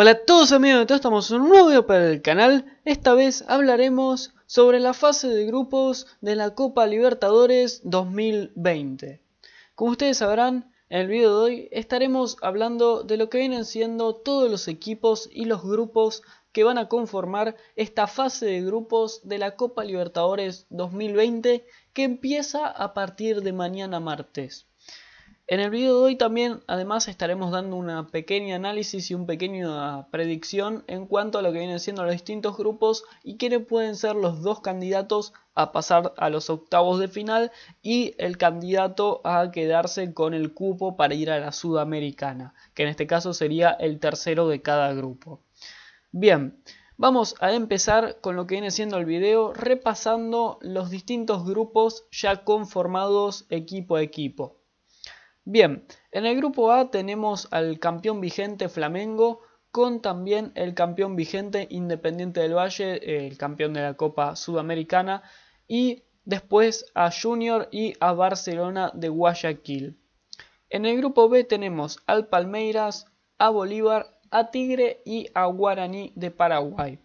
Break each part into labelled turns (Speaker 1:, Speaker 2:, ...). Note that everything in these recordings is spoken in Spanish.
Speaker 1: Hola a todos amigos, todos estamos en un nuevo video para el canal. Esta vez hablaremos sobre la fase de grupos de la Copa Libertadores 2020. Como ustedes sabrán, en el video de hoy estaremos hablando de lo que vienen siendo todos los equipos y los grupos que van a conformar esta fase de grupos de la Copa Libertadores 2020 que empieza a partir de mañana martes. En el video de hoy también además estaremos dando una pequeña análisis y una pequeña ah, predicción en cuanto a lo que vienen siendo los distintos grupos y quiénes pueden ser los dos candidatos a pasar a los octavos de final y el candidato a quedarse con el cupo para ir a la sudamericana, que en este caso sería el tercero de cada grupo. Bien, Vamos a empezar con lo que viene siendo el video repasando los distintos grupos ya conformados equipo a equipo. Bien, en el grupo A tenemos al campeón vigente Flamengo con también el campeón vigente Independiente del Valle, el campeón de la Copa Sudamericana, y después a Junior y a Barcelona de Guayaquil. En el grupo B tenemos al Palmeiras, a Bolívar, a Tigre y a Guaraní de Paraguay.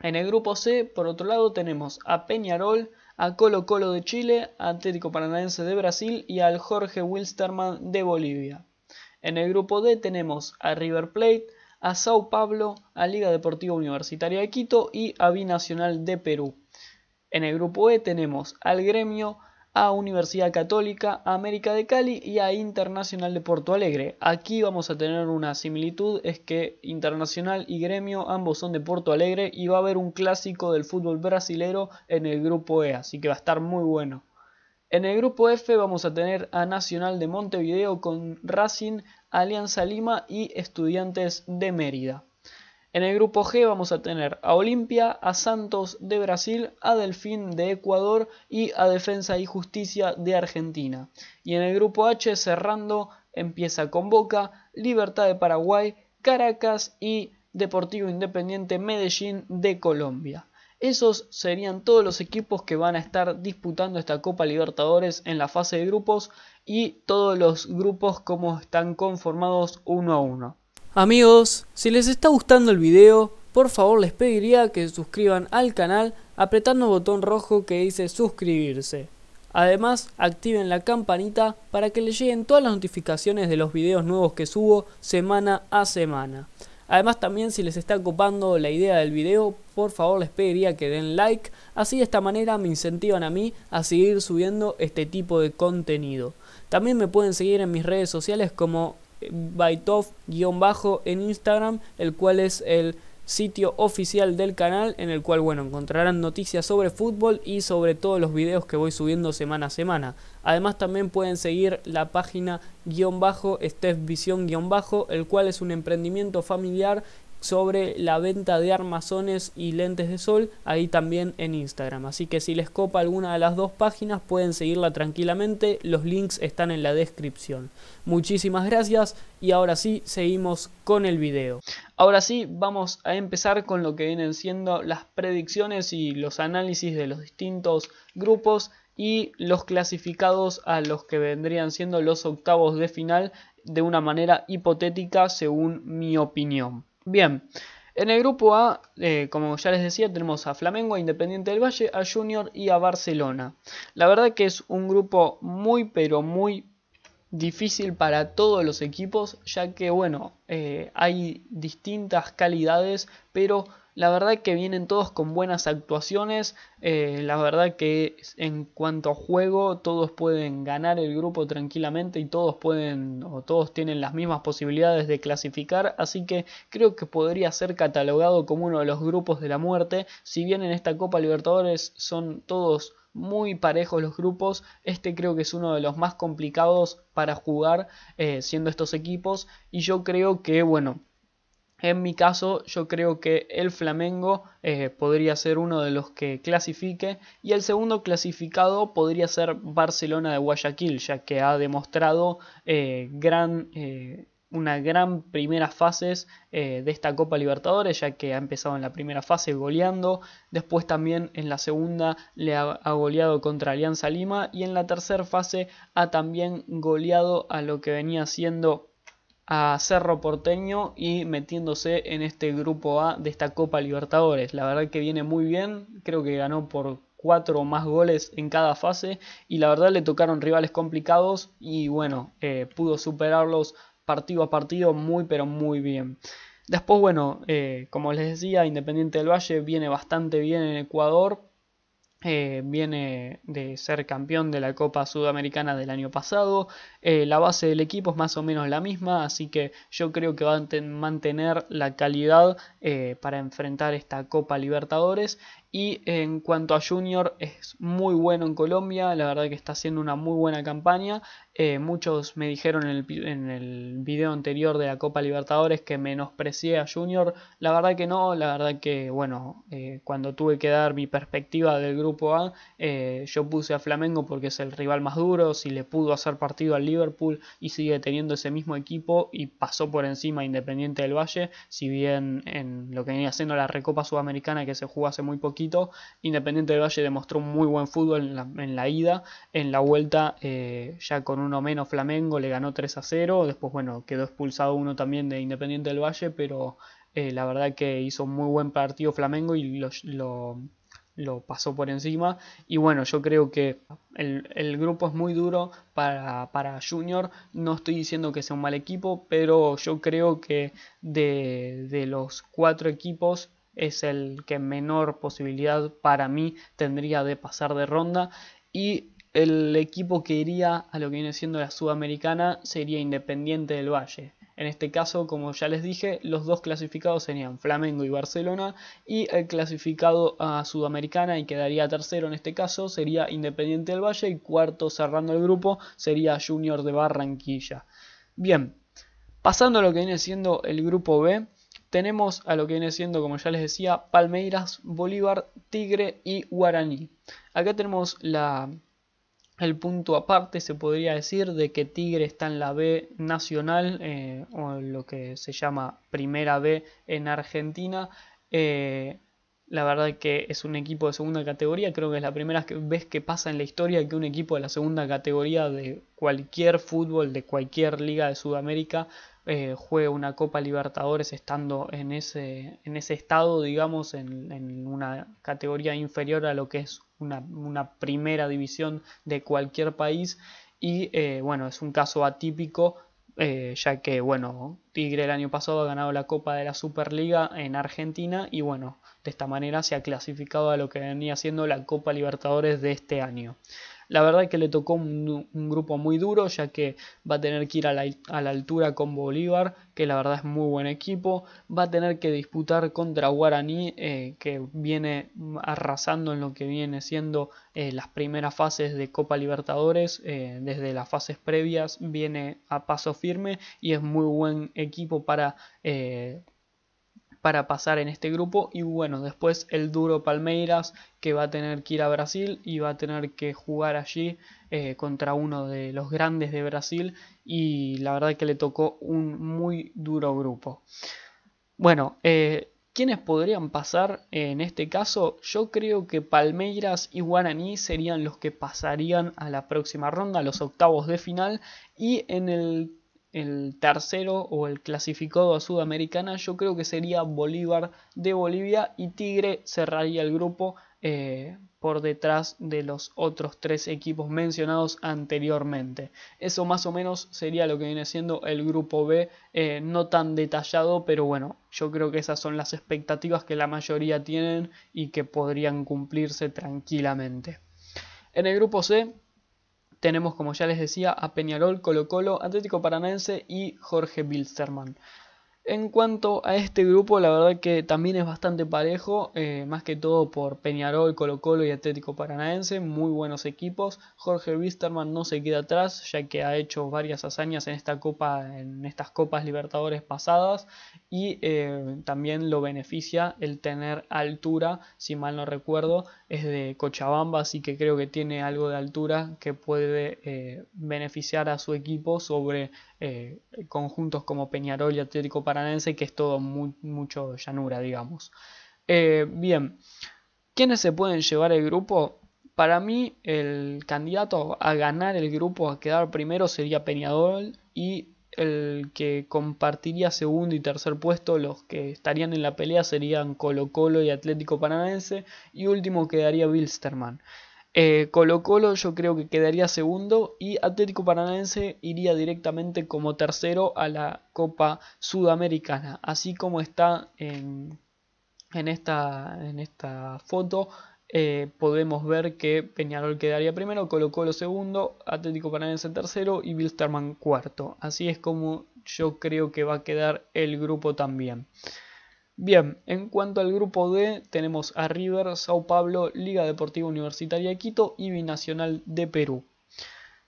Speaker 1: En el grupo C, por otro lado, tenemos a Peñarol, a Colo Colo de Chile, Atlético Paranaense de Brasil y al Jorge Wilstermann de Bolivia. En el grupo D tenemos a River Plate, a Sao Paulo, a Liga Deportiva Universitaria de Quito y a Binacional de Perú. En el grupo E tenemos al Gremio, a Universidad Católica, a América de Cali y a Internacional de Porto Alegre. Aquí vamos a tener una similitud, es que Internacional y Gremio ambos son de Porto Alegre y va a haber un clásico del fútbol brasilero en el grupo E, así que va a estar muy bueno. En el grupo F vamos a tener a Nacional de Montevideo con Racing, Alianza Lima y Estudiantes de Mérida. En el grupo G vamos a tener a Olimpia, a Santos de Brasil, a Delfín de Ecuador y a Defensa y Justicia de Argentina. Y en el grupo H cerrando empieza con Boca, Libertad de Paraguay, Caracas y Deportivo Independiente Medellín de Colombia. Esos serían todos los equipos que van a estar disputando esta Copa Libertadores en la fase de grupos y todos los grupos como están conformados uno a uno. Amigos, si les está gustando el video, por favor les pediría que se suscriban al canal apretando el botón rojo que dice suscribirse. Además, activen la campanita para que les lleguen todas las notificaciones de los videos nuevos que subo semana a semana. Además también si les está copando la idea del video, por favor les pediría que den like, así de esta manera me incentivan a mí a seguir subiendo este tipo de contenido. También me pueden seguir en mis redes sociales como bytov- bajo en Instagram, el cual es el sitio oficial del canal en el cual bueno encontrarán noticias sobre fútbol y sobre todos los videos que voy subiendo semana a semana además también pueden seguir la página guión bajo el cual es un emprendimiento familiar sobre la venta de armazones y lentes de sol ahí también en Instagram. Así que si les copa alguna de las dos páginas pueden seguirla tranquilamente, los links están en la descripción. Muchísimas gracias y ahora sí seguimos con el video. Ahora sí vamos a empezar con lo que vienen siendo las predicciones y los análisis de los distintos grupos y los clasificados a los que vendrían siendo los octavos de final de una manera hipotética según mi opinión. Bien, en el grupo A, eh, como ya les decía, tenemos a Flamengo, a Independiente del Valle, a Junior y a Barcelona. La verdad que es un grupo muy, pero muy difícil para todos los equipos, ya que, bueno, eh, hay distintas calidades, pero la verdad que vienen todos con buenas actuaciones. Eh, la verdad que en cuanto a juego, todos pueden ganar el grupo tranquilamente y todos pueden o todos tienen las mismas posibilidades de clasificar. Así que creo que podría ser catalogado como uno de los grupos de la muerte. Si bien en esta Copa Libertadores son todos muy parejos los grupos, este creo que es uno de los más complicados para jugar eh, siendo estos equipos. Y yo creo que, bueno en mi caso, yo creo que el Flamengo eh, podría ser uno de los que clasifique y el segundo clasificado podría ser Barcelona de Guayaquil, ya que ha demostrado eh, eh, una gran primera fase de esta Copa Libertadores, ya que ha empezado en la primera fase goleando, después también en la segunda le ha goleado contra Alianza Lima y en la tercera fase ha también goleado a lo que venía siendo a Cerro Porteño y metiéndose en este grupo A de esta Copa Libertadores. La verdad que viene muy bien, creo que ganó por cuatro o más goles en cada fase y la verdad le tocaron rivales complicados y bueno, eh, pudo superarlos partido a partido muy pero muy bien. Después bueno, eh, como les decía, Independiente del Valle viene bastante bien en Ecuador, eh, viene de ser campeón de la Copa Sudamericana del año pasado. Eh, la base del equipo es más o menos la misma, así que yo creo que va a mantener la calidad eh, para enfrentar esta Copa Libertadores. Y en cuanto a Junior, es muy bueno en Colombia, la verdad que está haciendo una muy buena campaña. Eh, muchos me dijeron en el, en video anterior de la Copa Libertadores que menosprecié a Junior. La verdad que no, la verdad que, bueno, eh, cuando tuve que dar mi perspectiva del grupo A, eh, yo puse a Flamengo porque es el rival más duro, si le pudo hacer partido al Liverpool y sigue teniendo ese mismo equipo y pasó por encima Independiente del Valle, si bien en lo que venía haciendo la Recopa Sudamericana que se jugó hace muy poquito, Independiente del Valle demostró un muy buen fútbol en la, ida, en la vuelta eh, ya con uno menos Flamengo le ganó 3 a 0, después bueno, quedó expulsado uno también de Independiente del Valle, pero eh, la verdad que hizo un muy buen partido Flamengo y lo, pasó por encima. Y bueno, yo creo que el, grupo es muy duro para, Junior. No estoy diciendo que sea un mal equipo, pero yo creo que de, de los cuatro equipos es el que menor posibilidad para mí tendría de pasar de ronda. Y el equipo que iría a lo que viene siendo la Sudamericana sería Independiente del Valle. En este caso, como ya les dije, los dos clasificados serían Flamengo y Barcelona y el clasificado a Sudamericana y quedaría tercero en este caso sería Independiente del Valle y cuarto cerrando el grupo sería Junior de Barranquilla. Bien, pasando a lo que viene siendo el grupo B, tenemos a lo que viene siendo, como ya les decía, Palmeiras, Bolívar, Tigre y Guaraní. Acá tenemos el punto aparte, se podría decir, de que Tigre está en la B nacional, eh, o lo que se llama Primera B en Argentina. Eh, la verdad que es un equipo de segunda categoría, creo que es la primera vez que pasa en la historia que un equipo de la segunda categoría de cualquier fútbol, de cualquier liga de Sudamérica, eh, Juega una Copa Libertadores estando en ese, en ese estado, digamos, en, una categoría inferior a lo que es una, primera división de cualquier país. Y eh, bueno, es un caso atípico, eh, ya que, bueno, Tigre el año pasado ha ganado la Copa de la Superliga en Argentina y bueno, de esta manera se ha clasificado a lo que venía siendo la Copa Libertadores de este año. La verdad es que le tocó un, grupo muy duro, ya que va a tener que ir a la, altura con Bolívar, que la verdad es muy buen equipo. Va a tener que disputar contra Guaraní, eh, que viene arrasando en lo que viene siendo eh, las primeras fases de Copa Libertadores. Eh, desde las fases previas viene a paso firme y es muy buen equipo para para pasar en este grupo. Y bueno, después el duro Palmeiras que va a tener que ir a Brasil y va a tener que jugar allí eh, contra uno de los grandes de Brasil. Y la verdad que le tocó un muy duro grupo. Bueno, eh, quienes podrían pasar en este caso? Yo creo que Palmeiras y Guaraní serían los que pasarían a la próxima ronda, a los octavos de final. Y en el el tercero o el clasificado a Sudamericana, yo creo que sería Bolívar de Bolivia y Tigre cerraría el grupo eh, por detrás de los otros tres equipos mencionados anteriormente. Eso más o menos sería lo que viene siendo el grupo B, eh, no tan detallado, pero bueno, yo creo que esas son las expectativas que la mayoría tienen y que podrían cumplirse tranquilamente. En el grupo C tenemos, como ya les decía, a Peñarol, Colo Colo, Atlético Paranense y Jorge Bilsterman. En cuanto a este grupo, la verdad que también es bastante parejo, eh, más que todo por Peñarol, Colo Colo y Atlético Paranaense, muy buenos equipos. Jorge Wisterman no se queda atrás, ya que ha hecho varias hazañas en esta copa, en estas copas Libertadores pasadas, y eh, también lo beneficia el tener altura, si mal no recuerdo, es de Cochabamba, así que creo que tiene algo de altura que puede eh, beneficiar a su equipo sobre eh, conjuntos como Peñarol y Atlético Paranense, que es todo mucho llanura, digamos. Eh, bien, ¿quiénes se pueden llevar el grupo? Para mí, el candidato a ganar el grupo, a quedar primero, sería Peñarol y el que compartiría segundo y tercer puesto, los que estarían en la pelea serían Colo Colo y Atlético Paranaense y último quedaría Wilstermann eh, Colo Colo yo creo que quedaría segundo y Atlético Paranaense iría directamente como tercero a la Copa Sudamericana. Así como está en, esta, foto, eh, podemos ver que Peñarol quedaría primero, Colo Colo segundo, Atlético Paranaense tercero y Wilstermann cuarto. Así es como yo creo que va a quedar el grupo también. Bien, en cuanto al grupo D, tenemos a River, Sao Pablo, Liga Deportiva Universitaria de Quito y Binacional de Perú.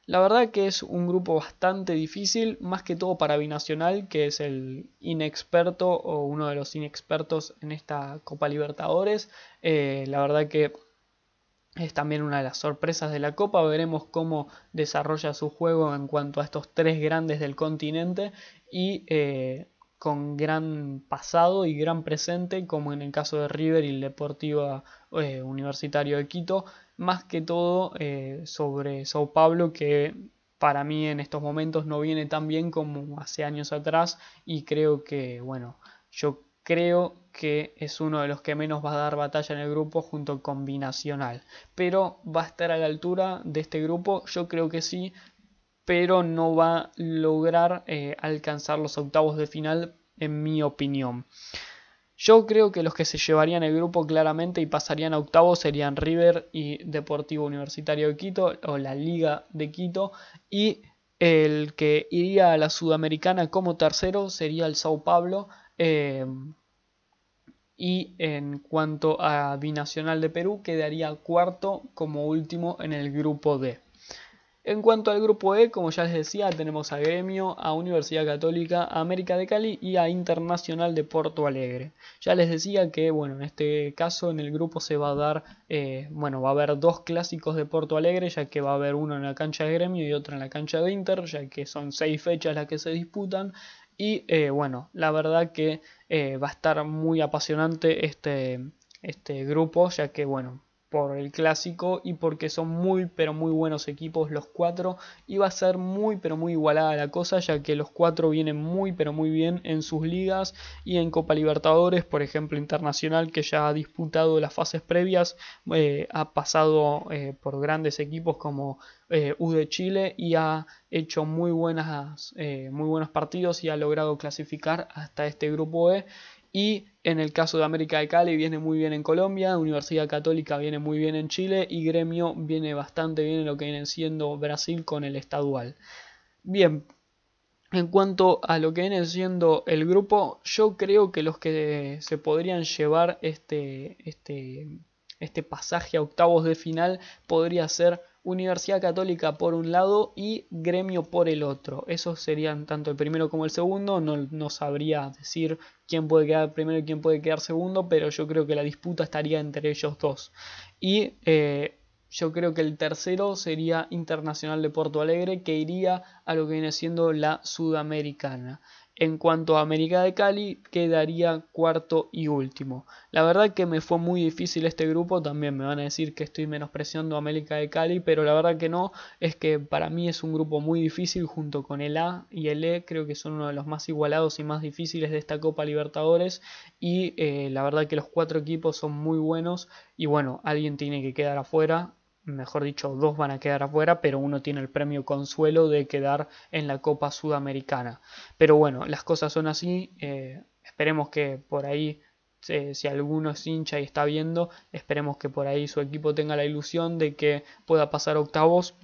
Speaker 1: La verdad que es un grupo bastante difícil, más que todo para Binacional, que es el inexperto o uno de los inexpertos en esta Copa Libertadores. Eh, la verdad que es también una de las sorpresas de la Copa. Veremos cómo desarrolla su juego en cuanto a estos tres grandes del continente y eh, con gran pasado y gran presente, como en el caso de River y el Deportivo eh, Universitario de Quito, más que todo eh, sobre Sao Paulo, que para mí en estos momentos no viene tan bien como hace años atrás y creo que, bueno, yo creo que es uno de los que menos va a dar batalla en el grupo junto con Binacional. Pero va a estar a la altura de este grupo, yo creo que sí, pero no va a lograr eh, alcanzar los octavos de final, en mi opinión. Yo creo que los que se llevarían el grupo claramente y pasarían a octavos serían River y Deportivo Universitario de Quito o la Liga de Quito y el que iría a la Sudamericana como tercero sería el Sao Paulo. Em, y en cuanto a Binacional de Perú, quedaría cuarto como último en el grupo D. En cuanto al grupo E, como ya les decía, tenemos a Gremio, a Universidad Católica, a América de Cali y a Internacional de Porto Alegre. Ya les decía que, bueno, en este caso en el grupo se va a dar, eh, bueno, va a haber dos clásicos de Porto Alegre, ya que va a haber uno en la cancha de Gremio y otro en la cancha de Inter, ya que son seis fechas las que se disputan. Y eh, bueno, la verdad que eh, va a estar muy apasionante este, este grupo, ya que, bueno, por el clásico y porque son muy pero muy buenos equipos los cuatro y va a ser muy pero muy igualada la cosa ya que los cuatro vienen muy pero muy bien en sus ligas y en Copa Libertadores por ejemplo Internacional que ya ha disputado las fases previas eh, ha pasado eh, por grandes equipos como eh, U de Chile y ha hecho muy buenas muy buenos partidos y ha logrado clasificar hasta este grupo E y en el caso de América de Cali viene muy bien en Colombia, Universidad Católica viene muy bien en Chile y Gremio viene bastante bien en lo que viene siendo Brasil con el estadual. Bien, en cuanto a lo que viene siendo el grupo, yo creo que los que se podrían llevar este, este, este pasaje a octavos de final podría ser Universidad Católica por un lado y Gremio por el otro. Esos serían tanto el primero como el segundo. No, sabría decir quién puede quedar primero y quién puede quedar segundo, pero yo creo que la disputa estaría entre ellos dos. Y eh, yo creo que el tercero sería Internacional de Porto Alegre, que iría a lo que viene siendo la Sudamericana. En cuanto a América de Cali, quedaría cuarto y último. La verdad que me fue muy difícil este grupo, también me van a decir que estoy menospreciando a América de Cali, pero la verdad que no, es que para mí es un grupo muy difícil junto con el A y el E, creo que son uno de los más igualados y más difíciles de esta Copa Libertadores y eh, la verdad que los cuatro equipos son muy buenos y bueno, alguien tiene que quedar afuera mejor dicho, dos van a quedar afuera, pero uno tiene el premio consuelo de quedar en la Copa Sudamericana. Pero bueno, las cosas son así. Eh, esperemos que por ahí, eh, si alguno es hincha y está viendo, esperemos que por ahí su equipo tenga la ilusión de que pueda pasar octavos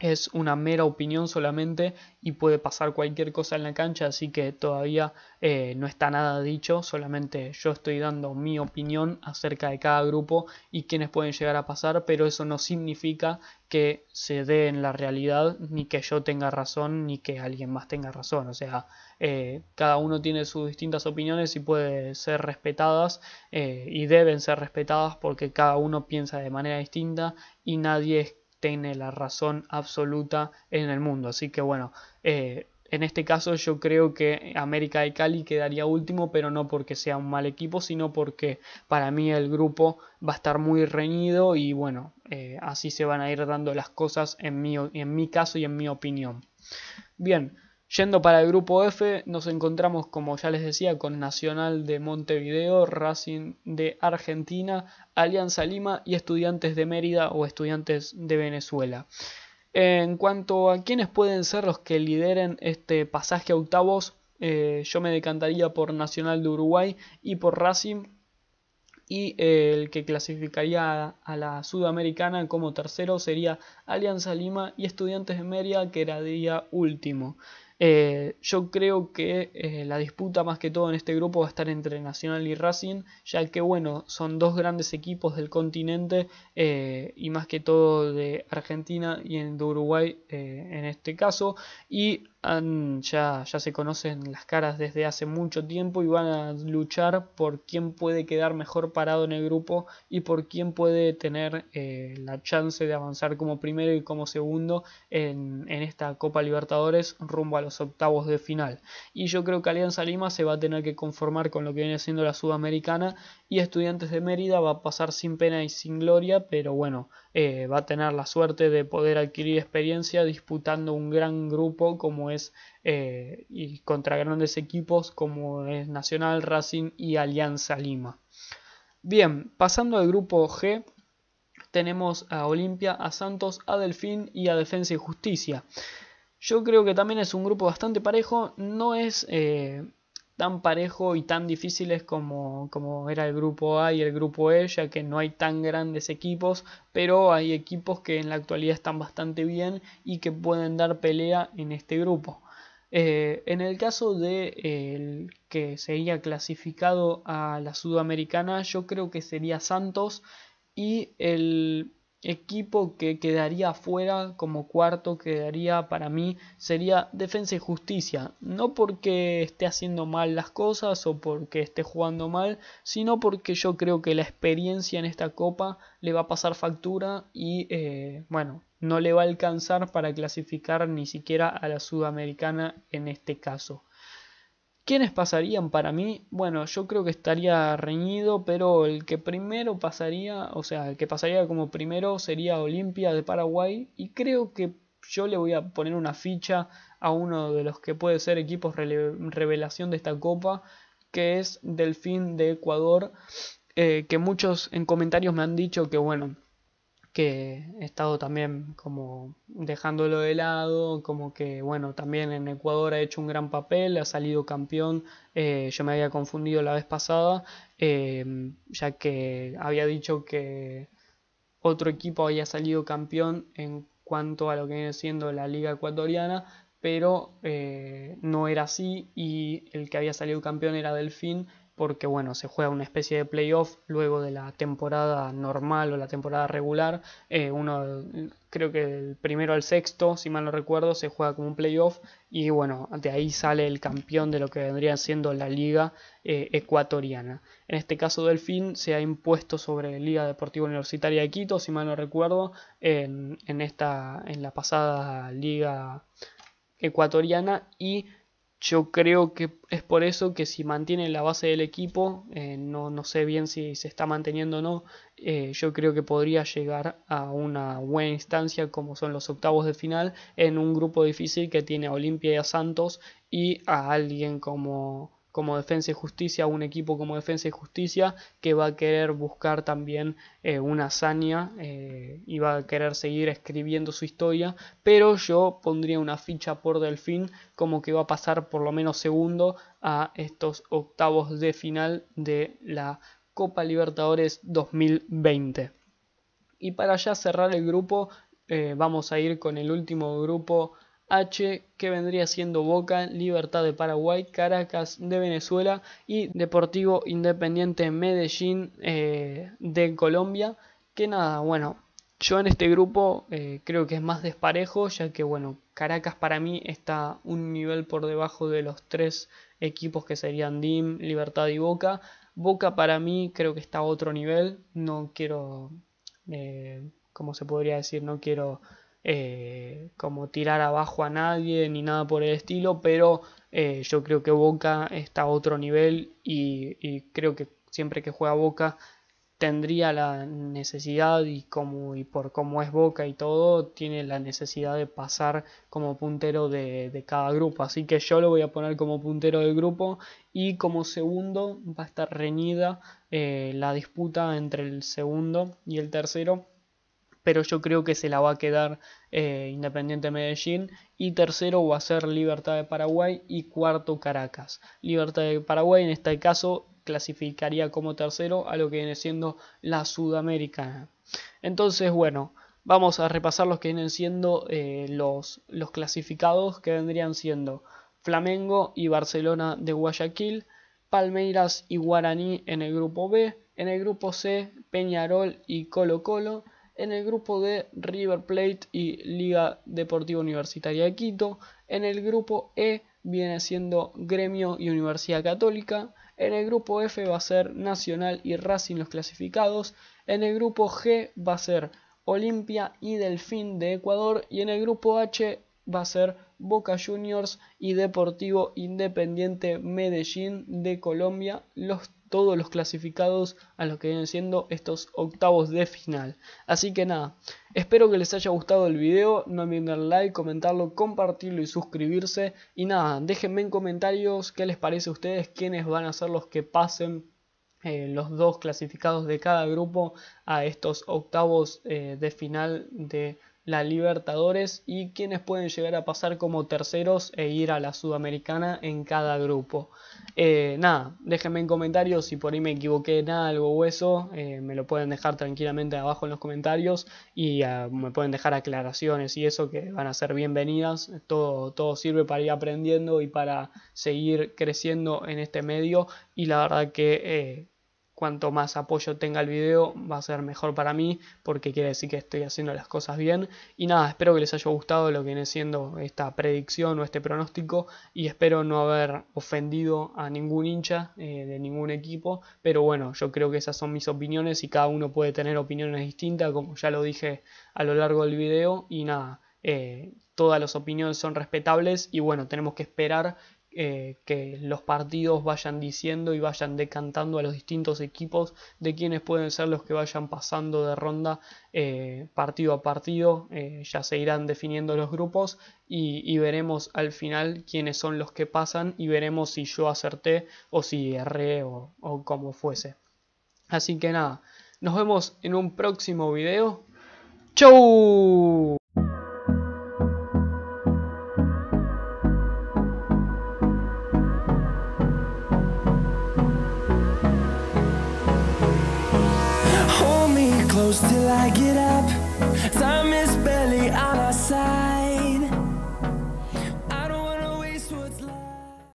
Speaker 1: es una mera opinión solamente y puede pasar cualquier cosa en la cancha, así que todavía eh, no está nada dicho, solamente yo estoy dando mi opinión acerca de cada grupo y quienes pueden llegar a pasar, pero eso no significa que se dé en la realidad, ni que yo tenga razón, ni que alguien más tenga razón, o sea, eh, cada uno tiene sus distintas opiniones y puede ser respetadas eh, y deben ser respetadas porque cada uno piensa de manera distinta y nadie es tiene la razón absoluta en el mundo. Así que bueno, eh, en este caso yo creo que América de Cali quedaría último, pero no porque sea un mal equipo, sino porque para mí el grupo va a estar muy reñido y bueno, eh, así se van a ir dando las cosas en mi, en mi caso y en mi opinión. Bien, Yendo para el grupo F, nos encontramos, como ya les decía, con Nacional de Montevideo, Racing de Argentina, Alianza Lima y Estudiantes de Mérida o Estudiantes de Venezuela. En cuanto a quiénes pueden ser los que lideren este pasaje a octavos, eh, yo me decantaría por Nacional de Uruguay y por Racing, y eh, el que clasificaría a, la Sudamericana como tercero sería Alianza Lima y Estudiantes de Mérida, que era día último. Eh, yo creo que eh, la disputa más que todo en este grupo va a estar entre Nacional y Racing, ya que bueno, son dos grandes equipos del continente eh, y más que todo de Argentina y de Uruguay en este caso. Y ya, se conocen las caras desde hace mucho tiempo y van a luchar por quién puede quedar mejor parado en el grupo y por quién puede tener eh, la chance de avanzar como primero y como segundo en, en esta Copa Libertadores rumbo a los octavos de final. Y yo creo que Alianza Lima se va a tener que conformar con lo que viene siendo la Sudamericana y Estudiantes de Mérida va a pasar sin pena y sin gloria, pero bueno, eh, va a tener la suerte de poder adquirir experiencia disputando un gran grupo como es eh, y contra grandes equipos como es Nacional, Racing y Alianza Lima. Bien, pasando al grupo G, tenemos a Olimpia, a Santos, a Delfín y a Defensa y Justicia. Yo creo que también es un grupo bastante parejo, no es... Eh, tan parejo y tan difíciles como, como, era el grupo A y el grupo E, ya que no hay tan grandes equipos, pero hay equipos que en la actualidad están bastante bien y que pueden dar pelea en este grupo. Eh, en el caso de el que sería clasificado a la Sudamericana, yo creo que sería Santos y el equipo que quedaría fuera como cuarto quedaría para mí sería defensa y justicia no porque esté haciendo mal las cosas o porque esté jugando mal sino porque yo creo que la experiencia en esta copa le va a pasar factura y eh, bueno no le va a alcanzar para clasificar ni siquiera a la sudamericana en este caso ¿Quiénes pasarían para mí? Bueno, yo creo que estaría reñido, pero el que primero pasaría, o sea, el que pasaría como primero sería Olimpia de Paraguay y creo que yo le voy a poner una ficha a uno de los que puede ser equipos revelación de esta copa, que es Delfín de Ecuador, eh, que muchos en comentarios me han dicho que bueno, que he estado también como dejándolo de lado, como que bueno, también en Ecuador ha hecho un gran papel, ha salido campeón, eh, yo me había confundido la vez pasada, eh, ya que había dicho que otro equipo había salido campeón en cuanto a lo que viene siendo la liga ecuatoriana, pero eh, no era así y el que había salido campeón era Delfín porque bueno, se juega una especie de playoff luego de la temporada normal o la temporada regular. Eh, uno, creo que el primero al sexto, si mal no recuerdo, se juega como un playoff y bueno, de ahí sale el campeón de lo que vendría siendo la liga eh, ecuatoriana. En este caso Delfín se ha impuesto sobre Liga Deportiva Universitaria de Quito, si mal no recuerdo, en, esta, en la pasada liga ecuatoriana y yo creo que es por eso que si mantienen la base del equipo, eh, no, sé bien si se está manteniendo o no, eh, yo creo que podría llegar a una buena instancia como son los octavos de final en un grupo difícil que tiene a Olimpia y a Santos y a alguien como como Defensa y Justicia, un equipo como Defensa y Justicia que va a querer buscar también eh, una hazaña eh, y va a querer seguir escribiendo su historia, pero yo pondría una ficha por Delfín como que va a pasar por lo menos segundo a estos octavos de final de la Copa Libertadores 2020. Y para ya cerrar el grupo, eh, vamos a ir con el último grupo H, que vendría siendo Boca, Libertad de Paraguay, Caracas de Venezuela y Deportivo Independiente Medellín eh, de Colombia. Que nada, bueno, yo en este grupo eh, creo que es más desparejo, ya que bueno, Caracas para mí está un nivel por debajo de los tres equipos que serían DIM, Libertad y Boca. Boca para mí creo que está a otro nivel, no quiero, eh, como se podría decir, no quiero eh, como tirar abajo a nadie ni nada por el estilo, pero eh, yo creo que Boca está a otro nivel y, creo que siempre que juega Boca tendría la necesidad y como y por cómo es Boca y todo tiene la necesidad de pasar como puntero de, cada grupo así que yo lo voy a poner como puntero del grupo y como segundo va a estar reñida eh, la disputa entre el segundo y el tercero pero yo creo que se la va a quedar eh, Independiente Medellín. Y tercero va a ser Libertad de Paraguay y cuarto Caracas. Libertad de Paraguay en este caso clasificaría como tercero a lo que viene siendo la Sudamericana. Entonces, bueno, vamos a repasar los que vienen siendo eh, los, los clasificados que vendrían siendo Flamengo y Barcelona de Guayaquil, Palmeiras y Guaraní en el grupo B, en el grupo C Peñarol y Colo Colo, en el grupo de River Plate y Liga Deportiva Universitaria de Quito, en el grupo E viene siendo Gremio y Universidad Católica, en el grupo F va a ser Nacional y Racing los clasificados, en el grupo G va a ser Olimpia y Delfín de Ecuador y en el grupo H va a ser Boca Juniors y Deportivo Independiente Medellín de Colombia, todos los clasificados a los que vienen siendo estos octavos de final. Así que nada, espero que les haya gustado el video, no olviden dar like, comentarlo, compartirlo y suscribirse. Y nada, déjenme en comentarios qué les parece a ustedes, quiénes van a ser los que pasen eh, los dos clasificados de cada grupo a estos octavos eh, de final de la Libertadores y quienes pueden llegar a pasar como terceros e ir a la Sudamericana en cada grupo. Eh, nada, déjenme en comentarios si por ahí me equivoqué en algo o eso, eh, me lo pueden dejar tranquilamente abajo en los comentarios y ah, me pueden dejar aclaraciones y eso que van a ser bienvenidas. Todo, todo sirve para ir aprendiendo y para seguir creciendo en este medio y la verdad que... Eh, cuanto más apoyo tenga el video va a ser mejor para mí porque quiere decir que estoy haciendo las cosas bien y nada espero que les haya gustado lo que viene siendo esta predicción o este pronóstico y espero no haber ofendido a ningún hincha eh, de ningún equipo pero bueno yo creo que esas son mis opiniones y cada uno puede tener opiniones distintas como ya lo dije a lo largo del video y nada eh, todas las opiniones son respetables y bueno tenemos que esperar eh, que los partidos vayan diciendo y vayan decantando a los distintos equipos de quienes pueden ser los que vayan pasando de ronda eh, partido a partido. Eh, ya se irán definiendo los grupos y, veremos al final quiénes son los que pasan y veremos si yo acerté o si erré o, o como fuese. Así que nada, nos vemos en un próximo video. ¡Chau!